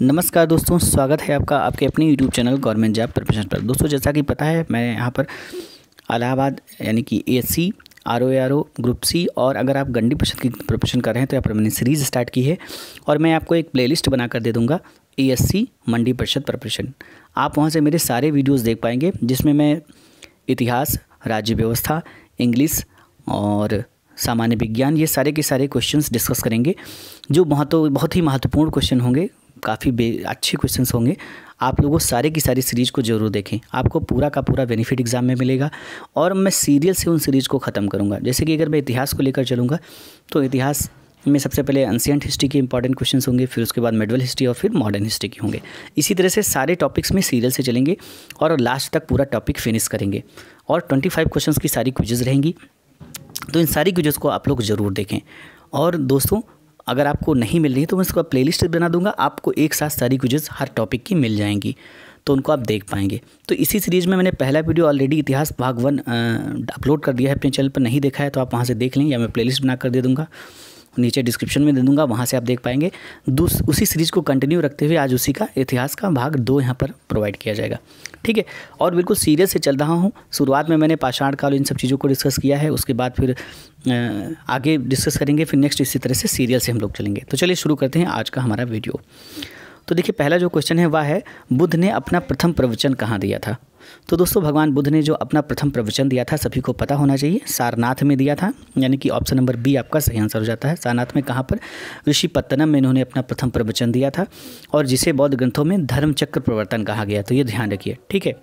नमस्कार दोस्तों स्वागत है आपका आपके अपने YouTube channel government job preparation पर दोस्तों जैसा कि पता है मैं यहाँ पर अलाहाबाद यानी कि A C R O R O group C और अगर आप गंडी परिषद की प्रिपरेशन कर रहे हैं तो यहाँ पर मैंने सीरीज़ स्टार्ट की है और मैं आपको एक प्लेलिस्ट बनाकर दे दूँगा ए एस सी मंडी परिषद प्रिपरेशन आप वहाँ से मेरे सारे वीडियोज़ देख पाएंगे जिसमें मैं इतिहास राज्य व्यवस्था इंग्लिश और सामान्य विज्ञान ये सारे के सारे क्वेश्चंस डिस्कस करेंगे जो महत्व बहुत ही महत्वपूर्ण क्वेश्चन होंगे काफ़ी अच्छे क्वेश्चंस होंगे आप लोगों सारे की सारी सीरीज़ को ज़रूर देखें आपको पूरा का पूरा बेनिफिट एग्ज़ाम में मिलेगा और मैं सीरियल से उन सीरीज़ को ख़त्म करूँगा जैसे कि अगर मैं इतिहास को लेकर चलूँगा तो इतिहास में सबसे पहले एंशियंट हिस्ट्री के इंपॉर्टेंट क्वेश्चन होंगे फिर उसके बाद मेडवल हिस्ट्री और फिर मॉडर्न हिस्ट्री के होंगे इसी तरह से सारे टॉपिक्स में सीरियल से चलेंगे और लास्ट तक पूरा टॉपिक फिनिश करेंगे और ट्वेंटी फाइव क्वेश्चन की सारी क्विजेज़ रहेंगी तो इन सारी क्विजेज़ को आप लोग ज़रूर देखें और दोस्तों अगर आपको नहीं मिल रही है तो मैं उसका लिस्ट बना दूंगा आपको एक साथ सारी क्विजेज़ हर टॉपिक की मिल जाएंगी तो उनको आप देख पाएंगे तो इसी सीरीज़ में मैंने पहला वीडियो ऑलरेडी इतिहास भाग वन अपलोड कर दिया है अपने चैनल पर नहीं देखा है तो आप वहाँ से देख लें या मैं प्लेलिस्ट बना कर दे दूँगा नीचे डिस्क्रिप्शन में दे दूंगा वहाँ से आप देख पाएंगे उसी सीरीज़ को कंटिन्यू रखते हुए आज उसी का इतिहास का भाग दो यहाँ पर प्रोवाइड किया जाएगा ठीक है और बिल्कुल सीरियस से चल रहा हूँ शुरुआत में मैंने पाषाण काल इन सब चीज़ों को डिस्कस किया है उसके बाद फिर आगे डिस्कस करेंगे फिर नेक्स्ट इसी तरह से सीरियल से हम लोग चलेंगे तो चलिए शुरू करते हैं आज का हमारा वीडियो तो देखिए पहला जो क्वेश्चन है वह है बुद्ध ने अपना प्रथम प्रवचन कहाँ दिया था तो दोस्तों भगवान बुद्ध ने जो अपना प्रथम प्रवचन दिया था सभी को पता होना चाहिए सारनाथ में दिया था यानी कि ऑप्शन नंबर बी आपका सही आंसर हो जाता है सारनाथ में कहाँ पर ऋषि पत्तनम में इन्होंने अपना प्रथम प्रवचन दिया था और जिसे बौद्ध ग्रंथों में धर्मचक्र प्रवर्तन कहा गया तो ये ध्यान रखिए ठीक है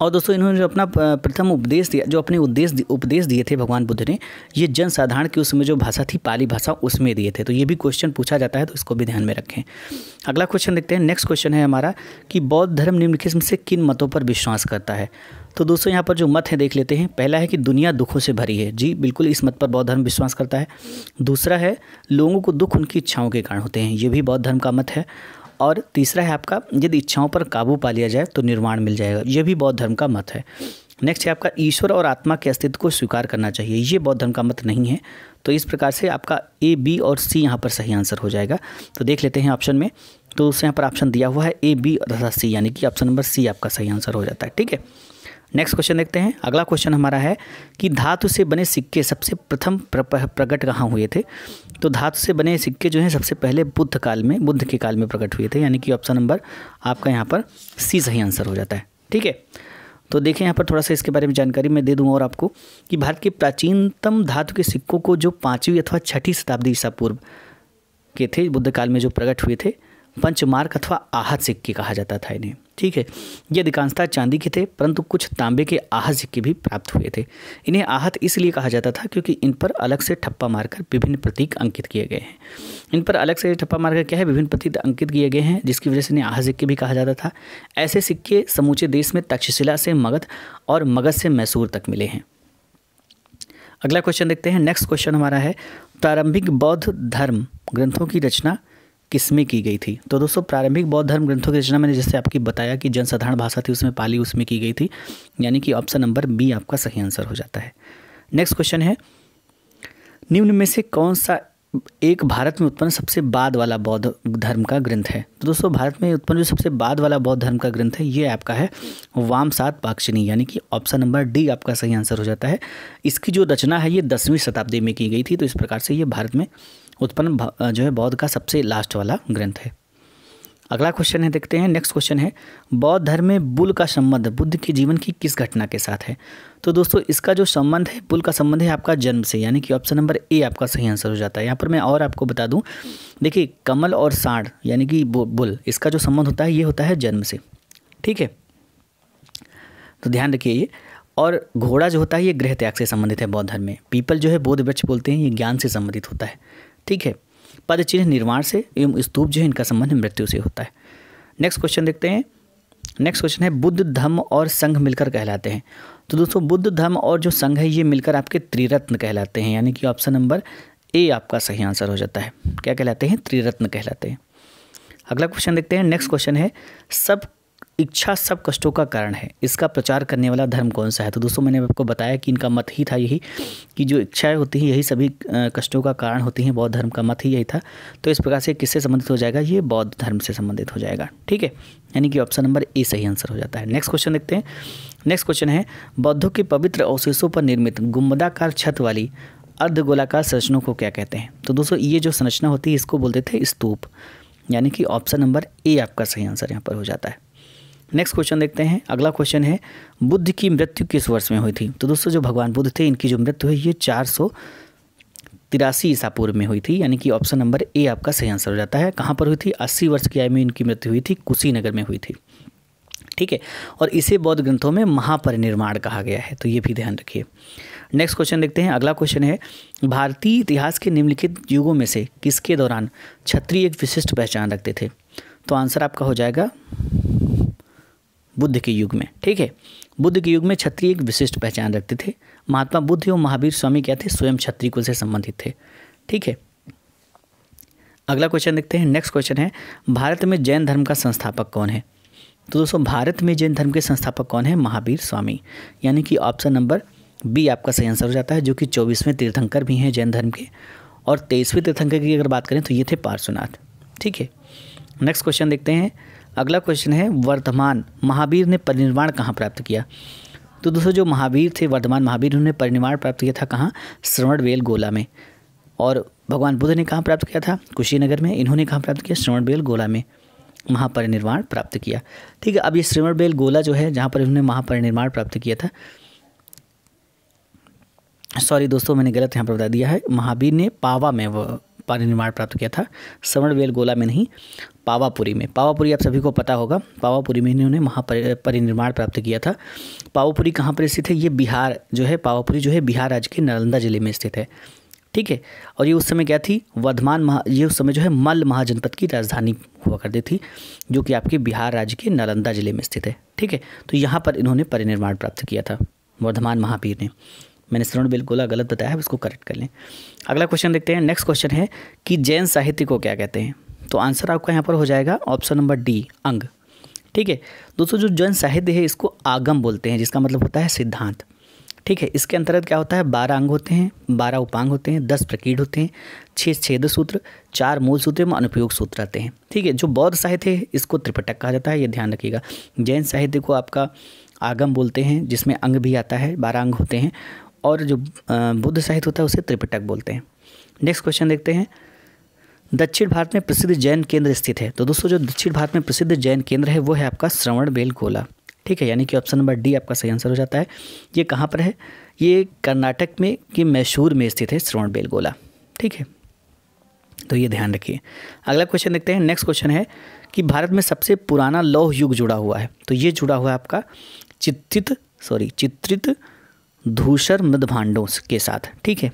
और दोस्तों इन्होंने जो अपना प्रथम उपदेश दिया जो अपने उद्देश्य उपदेश दिए थे भगवान बुद्ध ने ये जनसाधारण की उसमें जो भाषा थी पाली भाषा उसमें दिए थे तो ये भी क्वेश्चन पूछा जाता है तो इसको भी ध्यान में रखें अगला क्वेश्चन देखते हैं नेक्स्ट क्वेश्चन है हमारा कि बौद्ध धर्म निम्न किस्म से किन मतों पर विश्वास करता है तो दोस्तों यहाँ पर जो मत है देख लेते हैं पहला है कि दुनिया दुखों से भरी है जी बिल्कुल इस मत पर बौद्ध धर्म विश्वास करता है दूसरा है लोगों को दुख उनकी इच्छाओं के कारण होते हैं ये भी बौद्ध धर्म का मत है और तीसरा है आपका यदि इच्छाओं पर काबू पा लिया जाए तो निर्वाण मिल जाएगा यह भी बौद्ध धर्म का मत है नेक्स्ट है आपका ईश्वर और आत्मा के अस्तित्व को स्वीकार करना चाहिए ये बौद्ध धर्म का मत नहीं है तो इस प्रकार से आपका ए बी और सी यहाँ पर सही आंसर हो जाएगा तो देख लेते हैं ऑप्शन में तो उससे यहाँ पर ऑप्शन दिया हुआ है ए बी तथा सी यानी कि ऑप्शन नंबर सी आपका सही आंसर हो जाता है ठीक है नेक्स्ट क्वेश्चन देखते हैं अगला क्वेश्चन हमारा है कि धातु से बने सिक्के सबसे प्रथम प्रकट कहाँ हुए थे तो धातु से बने सिक्के जो हैं सबसे पहले बुद्ध काल में बुद्ध के काल में प्रकट हुए थे यानी कि ऑप्शन नंबर आपका यहाँ पर सी सही आंसर हो जाता है ठीक है तो देखें यहाँ पर थोड़ा सा इसके बारे में जानकारी मैं दे दूँ और आपको कि भारत के प्राचीनतम धातु के सिक्कों को जो पाँचवीं अथवा छठी शताब्दी ईसा पूर्व के थे बुद्ध काल में जो प्रकट हुए थे पंचमार्क अथवा आहत सिक्के कहा जाता था इन्हें ठीक है ये अधिकांशता चांदी के थे परंतु कुछ तांबे के आहत सिक्के भी प्राप्त हुए थे इन्हें आहत इसलिए कहा जाता था क्योंकि इन पर अलग से ठप्पा मारकर विभिन्न प्रतीक अंकित किए गए हैं इन पर अलग से ठप्पा मारकर क्या है विभिन्न प्रतीक अंकित किए गए हैं जिसकी वजह से इन्हें आह सिक्के भी कहा जाता था ऐसे सिक्के समूचे देश में तक्षशिला से मगध और मगध से मैसूर तक मिले हैं अगला क्वेश्चन देखते हैं नेक्स्ट क्वेश्चन हमारा है प्रारंभिक बौद्ध धर्म ग्रंथों की रचना किसमें की गई थी तो दोस्तों प्रारंभिक बौद्ध धर्म ग्रंथों की रचना मैंने जैसे आपकी बताया कि जनसाधारण भाषा थी उसमें पाली उसमें की गई थी यानी कि ऑप्शन नंबर बी आपका सही आंसर हो जाता है नेक्स्ट क्वेश्चन है निम्न में से कौन सा एक भारत में उत्पन्न सबसे बाद वाला बौद्ध धर्म का ग्रंथ है तो दोस्तों भारत में उत्पन्न जो सबसे बाद वाला बौद्ध धर्म का ग्रंथ है ये आपका है वाम सात पाक्षिनी यानी कि ऑप्शन नंबर डी आपका सही आंसर हो जाता है इसकी जो रचना है ये दसवीं शताब्दी में की गई थी तो इस प्रकार से ये भारत में उत्पन्न जो है बौद्ध का सबसे लास्ट वाला ग्रंथ है अगला क्वेश्चन है देखते हैं नेक्स्ट क्वेश्चन है बौद्ध धर्म में बुल का संबंध बुद्ध के जीवन की किस घटना के साथ है तो दोस्तों इसका जो संबंध है बुल का संबंध है आपका जन्म से यानी कि ऑप्शन नंबर ए आपका सही आंसर हो जाता है यहाँ पर मैं और आपको बता दूँ देखिए कमल और साढ़ यानी कि बुल इसका जो संबंध होता है ये होता है जन्म से ठीक है तो ध्यान रखिए ये और घोड़ा जो होता है ये गृह त्याग से संबंधित है बौद्ध धर्म में पीपल जो है बोध वृक्ष बोलते हैं ये ज्ञान से संबंधित होता है ठीक है पद चिन्ह निर्माण से एवं स्तूप जो है इनका संबंध मृत्यु से होता है नेक्स्ट क्वेश्चन देखते हैं नेक्स्ट क्वेश्चन है बुद्ध धम्म और संघ मिलकर कहलाते हैं तो दोस्तों बुद्ध धम्म और जो संघ है ये मिलकर आपके त्रिरत्न कहलाते हैं यानी कि ऑप्शन नंबर ए आपका सही आंसर हो जाता है क्या कहलाते हैं त्रिरत्न कहलाते हैं अगला क्वेश्चन देखते हैं नेक्स्ट क्वेश्चन है सब इच्छा सब कष्टों का कारण है इसका प्रचार करने वाला धर्म कौन सा है तो दोस्तों मैंने आपको बताया कि इनका मत ही था यही कि जो इच्छाएं होती हैं यही सभी कष्टों का कारण होती हैं बौद्ध धर्म का मत ही यही था तो इस प्रकार से किससे संबंधित हो जाएगा ये बौद्ध धर्म से संबंधित हो जाएगा ठीक है यानी कि ऑप्शन नंबर ए सही आंसर हो जाता है नेक्स्ट क्वेश्चन देखते हैं नेक्स्ट क्वेश्चन है बौद्धों के पवित्र अवशेषों पर निर्मित गुम्बदाकार छत वाली अर्धगोलाकार संरचना को क्या कहते हैं तो दोस्तों ये जो संरचना होती है इसको बोलते थे स्तूप यानी कि ऑप्शन नंबर ए आपका सही आंसर यहाँ पर हो जाता है नेक्स्ट क्वेश्चन देखते हैं अगला क्वेश्चन है बुद्ध की मृत्यु किस वर्ष में हुई थी तो दोस्तों जो भगवान बुद्ध थे इनकी जो मृत्यु है ये चार सौ तिरासी ईसा पूर्व में हुई थी यानी कि ऑप्शन नंबर ए आपका सही आंसर हो जाता है कहाँ पर हुई थी अस्सी वर्ष की आयु में इनकी मृत्यु हुई थी कुशीनगर में हुई थी ठीक है और इसे बौद्ध ग्रंथों में महापरिनिर्माण कहा गया है तो ये भी ध्यान रखिए नेक्स्ट क्वेश्चन देखते हैं अगला क्वेश्चन है भारतीय इतिहास के निम्नलिखित युगों में से किसके दौरान क्षत्रिय एक विशिष्ट पहचान रखते थे तो आंसर आपका हो जाएगा बुद्ध के युग में ठीक है बुद्ध के युग में छत्री एक विशिष्ट पहचान रखते थे महात्मा बुद्ध एवं महावीर स्वामी क्या थे स्वयं छत्री कुल से संबंधित थे ठीक है अगला क्वेश्चन देखते हैं नेक्स्ट क्वेश्चन है भारत में जैन धर्म का संस्थापक कौन है तो दोस्तों भारत में जैन धर्म के संस्थापक कौन है महावीर स्वामी यानी कि ऑप्शन नंबर बी आपका सही आंसर हो जाता है जो कि चौबीसवें तीर्थंकर भी हैं जैन धर्म के और तेईसवें तीर्थंकर की अगर बात करें तो ये थे पार्श्वनाथ ठीक है नेक्स्ट क्वेश्चन देखते हैं अगला क्वेश्चन है वर्धमान महावीर ने परिनिर्वाण कहाँ प्राप्त किया तो दोस्तों जो महावीर थे वर्धमान महावीर उन्होंने परिनिर्वाण प्राप्त किया था कहाँ श्रवण बेल गोला में और भगवान बुद्ध ने कहाँ प्राप्त किया था कुशीनगर में इन्होंने कहाँ प्राप्त किया श्रवण बेल गोला में महापरिनिर्वाण प्राप्त किया ठीक है अब ये बेल गोला जो है जहाँ पर इन्होंने महापरिनिर्वाण प्राप्त किया था सॉरी दोस्तों मैंने गलत यहाँ पर बता दिया है महावीर ने पावा में वह परिनिर्माण प्राप्त किया था श्रवण बेल गोला में नहीं पावापुरी में पावापुरी आप सभी को पता होगा पावापुरी में इन्होंने महापरिनिर्माण प्राप्त किया था पावापुरी कहाँ पर स्थित है ये बिहार जो है पावापुरी जो है बिहार राज्य के नालंदा जिले में स्थित है ठीक है और ये उस समय क्या थी वर्धमान महा ये उस समय जो है मल महाजनपद की राजधानी हुआ करती थी जो कि आपके बिहार राज्य के नालंदा जिले में स्थित है ठीक है तो यहाँ पर इन्होंने परिनिर्माण प्राप्त किया था वर्धमान महावीर ने मैंने श्रवण बिल्कुल गलत बताया है उसको करेक्ट कर लें अगला क्वेश्चन देखते हैं नेक्स्ट क्वेश्चन है कि जैन साहित्य को क्या कहते हैं तो आंसर आपका यहाँ पर हो जाएगा ऑप्शन नंबर डी अंग ठीक है दोस्तों जो जन साहित्य है इसको आगम बोलते हैं जिसका मतलब होता है सिद्धांत ठीक है इसके अंतर्गत क्या होता है बारह अंग होते हैं बारह उपांग होते हैं दस प्रकीड होते हैं छः छेद सूत्र चार मूल सूत्र एवं अनुपयोग सूत्र आते हैं ठीक है जो बौद्ध साहित्य है इसको त्रिपटक कहा जाता है ये ध्यान रखिएगा जैन साहित्य को आपका आगम बोलते हैं जिसमें अंग भी आता है बारह अंग होते हैं और जो बुद्ध साहित्य होता है उसे त्रिपटक बोलते हैं नेक्स्ट क्वेश्चन देखते हैं दक्षिण भारत में प्रसिद्ध जैन केंद्र स्थित है तो दोस्तों जो दक्षिण भारत में प्रसिद्ध जैन केंद्र है वो है आपका श्रवण बेल गोला ठीक है यानी कि ऑप्शन नंबर डी आपका सही आंसर हो जाता है ये कहाँ पर है ये कर्नाटक में कि मैसूर में स्थित है श्रवण बेल गोला ठीक है तो ये ध्यान रखिए अगला क्वेश्चन देखते हैं नेक्स्ट क्वेश्चन है कि भारत में सबसे पुराना लौह युग जुड़ा हुआ है तो ये जुड़ा हुआ है आपका चित्रित सॉरी चित्रित धूसर मृदभांडों के साथ ठीक है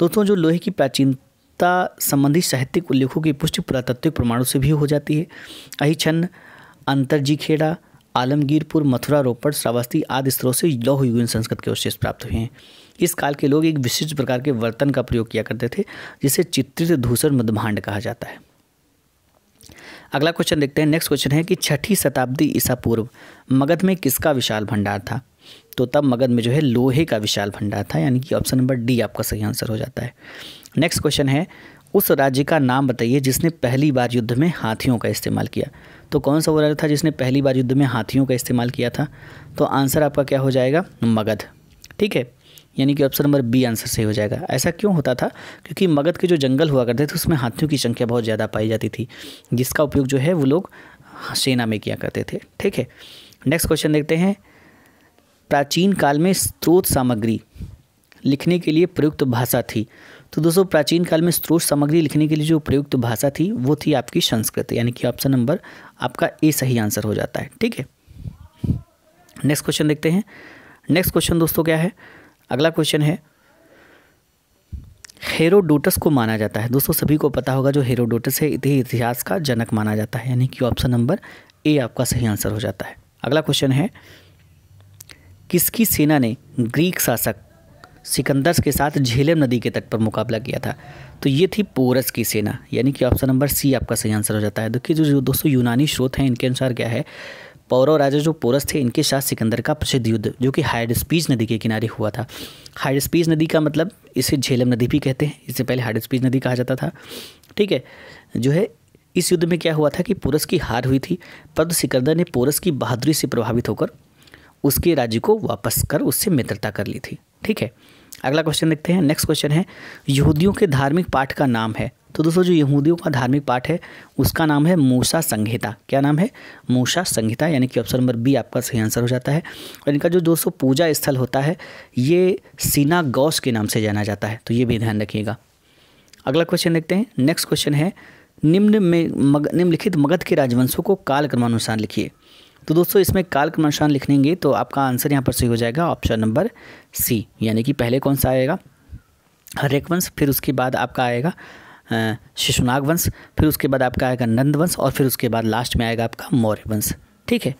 दोस्तों जो लोहे की प्राचीन सत्ता संबंधी साहित्यिक उल्लेखों की पुष्टि पुरातत्विक प्रमाणों से भी हो जाती है अहिछन अंतरजी खेड़ा आलमगीरपुर मथुरा रोपड़ श्रावस्ती आदि स्तरों से लौह युगीन संस्कृत के अवशेष प्राप्त हुए हैं इस काल के लोग एक विशिष्ट प्रकार के वर्तन का प्रयोग किया करते थे जिसे चित्रित धूसर मध्यभांड कहा जाता है अगला क्वेश्चन देखते हैं नेक्स्ट क्वेश्चन है कि छठी शताब्दी ईसा पूर्व मगध में किसका विशाल भंडार था तो तब मगध में जो है लोहे का विशाल भंडार था यानी कि ऑप्शन नंबर डी आपका सही आंसर हो जाता है नेक्स्ट क्वेश्चन है उस राज्य का नाम बताइए जिसने पहली बार युद्ध में हाथियों का इस्तेमाल किया तो कौन सा वो राज्य था जिसने पहली बार युद्ध में हाथियों का इस्तेमाल किया था तो आंसर आपका क्या हो जाएगा मगध ठीक है यानी कि ऑप्शन नंबर बी आंसर सही हो जाएगा ऐसा क्यों होता था क्योंकि मगध के जो जंगल हुआ करते थे उसमें हाथियों की संख्या बहुत ज़्यादा पाई जाती थी जिसका उपयोग जो है वो लोग सेना में किया करते थे ठीक है नेक्स्ट क्वेश्चन देखते हैं प्राचीन काल में स्रोत सामग्री लिखने के लिए प्रयुक्त भाषा थी तो दोस्तों प्राचीन काल में स्रोत सामग्री लिखने के लिए जो प्रयुक्त भाषा थी वो थी आपकी संस्कृत यानी कि ऑप्शन नंबर आपका ए सही आंसर हो जाता है ठीक है नेक्स्ट क्वेश्चन देखते हैं नेक्स्ट क्वेश्चन दोस्तों क्या है अगला क्वेश्चन है हेरोडोटस को माना जाता है दोस्तों सभी को पता होगा जो हेरोडोटस है इतिहास का जनक माना जाता है यानी कि ऑप्शन नंबर ए आपका सही आंसर हो जाता है अगला क्वेश्चन है किसकी सेना ने ग्रीक शासक सिकंदर्स के साथ झेलम नदी के तट पर मुकाबला किया था तो ये थी पोरस की सेना यानी कि ऑप्शन नंबर सी आपका सही आंसर हो जाता है देखिए जो दोस्तों यूनानी स्रोत हैं इनके अनुसार क्या है पौरव राजा जो पोरस थे इनके साथ सिकंदर का प्रसिद्ध युद्ध जो कि हाइडस्पीज नदी के किनारे हुआ था हाइडस्पीज नदी का मतलब इसे झेलम नदी भी कहते हैं इससे पहले हाइडस्पीज नदी कहा जाता था ठीक है जो है इस युद्ध में क्या हुआ था कि पोरस की हार हुई थी परंतु सिकंदर ने पोरस की बहादुरी से प्रभावित होकर उसके राज्य को वापस कर उससे मित्रता कर ली थी ठीक है अगला क्वेश्चन देखते हैं नेक्स्ट क्वेश्चन है यहूदियों के धार्मिक पाठ का नाम है तो दोस्तों जो यहूदियों का धार्मिक पाठ है उसका नाम है मूसा संहिता क्या नाम है मूसा संहिता यानी कि ऑप्शन नंबर बी आपका सही आंसर हो जाता है और इनका जो दोस्तों पूजा स्थल होता है ये सीना गौस के नाम से जाना जाता है तो ये भी ध्यान रखिएगा अगला क्वेश्चन देखते हैं नेक्स्ट क्वेश्चन है निम्न में मग निम्नलिखित मगध के राजवंशों को काल क्रमानुसार लिखिए तो दोस्तों इसमें काल निशान लिखेंगे तो आपका आंसर यहाँ पर सही हो जाएगा ऑप्शन नंबर सी यानी कि पहले कौन सा आएगा हरेक वंश फिर उसके बाद आपका आएगा शिशुनाग वंश फिर उसके बाद आपका आएगा नंद वंश और फिर उसके बाद लास्ट में आएगा आपका मौर्य वंश ठीक है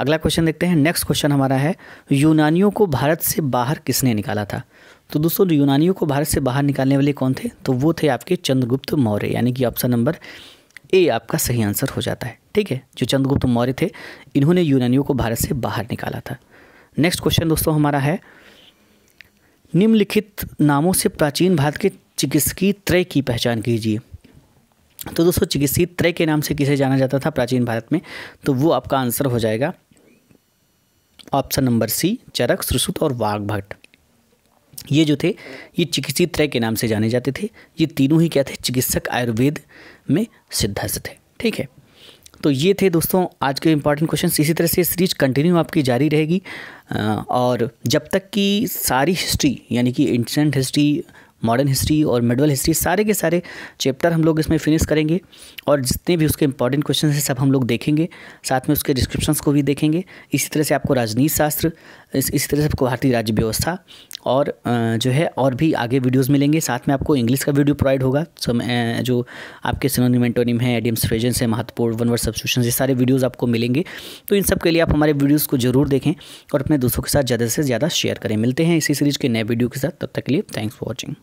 अगला क्वेश्चन देखते हैं नेक्स्ट क्वेश्चन हमारा है यूनानियों को भारत से बाहर किसने निकाला था तो दोस्तों यूनानियों को भारत से बाहर निकालने वाले कौन थे तो वो थे आपके चंद्रगुप्त मौर्य यानी कि ऑप्शन नंबर ए आपका सही आंसर हो जाता है ठीक है जो चंद्रगुप्त मौर्य थे इन्होंने यूनानियों को भारत से बाहर निकाला था नेक्स्ट क्वेश्चन दोस्तों हमारा है निम्नलिखित नामों से प्राचीन भारत के चिकित्सकीय त्रय की पहचान कीजिए तो दोस्तों चिकित्सकीय त्रय के नाम से किसे जाना जाता था प्राचीन भारत में तो वो आपका आंसर हो जाएगा option number C Charak Sushruta और वाघ भट्ट ये जो थे ये चिकित्सीय त्रय के नाम से जाने जाते थे ये तीनों ही क्या थे चिकित्सक आयुर्वेद में सिद्धस्त थे ठीक है तो ये थे दोस्तों आज के इंपॉर्टेंट क्वेश्चन इसी तरह से सीरीज कंटिन्यू आपकी जारी रहेगी और जब तक कि सारी हिस्ट्री यानी कि एंशेंट हिस्ट्री मॉडर्न हिस्ट्री और मिडल हिस्ट्री सारे के सारे चैप्टर हम लोग इसमें फिनिश करेंगे और जितने भी उसके इंपॉर्टेंट क्वेश्चन हैं सब हम लोग देखेंगे साथ में उसके डिस्क्रिप्शंस को भी देखेंगे इसी तरह से आपको राजनीति शास्त्र इस, इसी तरह से आपको भारतीय राज्य व्यवस्था और जो है और भी आगे वीडियोज़ मिलेंगे साथ में आपको इंग्लिश का वीडियो प्रोवाइड होगा सो जो आपके सिनोनी एंटोनिम है एडियम्स फ्रेजेंस है महत्वपूर्ण वन वर्ड सब्सक्रिप्शन ये सारे वीडियोज़ आपको मिलेंगे तो इन सब के लिए आप हमारे वीडियोज़ को जरूर देखें और अपने दोस्तों के साथ ज़्यादा से ज़्यादा शेयर करें मिलते हैं इसी सीरीज़ के नए वीडियो के साथ तब तक के लिए थैंक्स फॉर वॉचिंग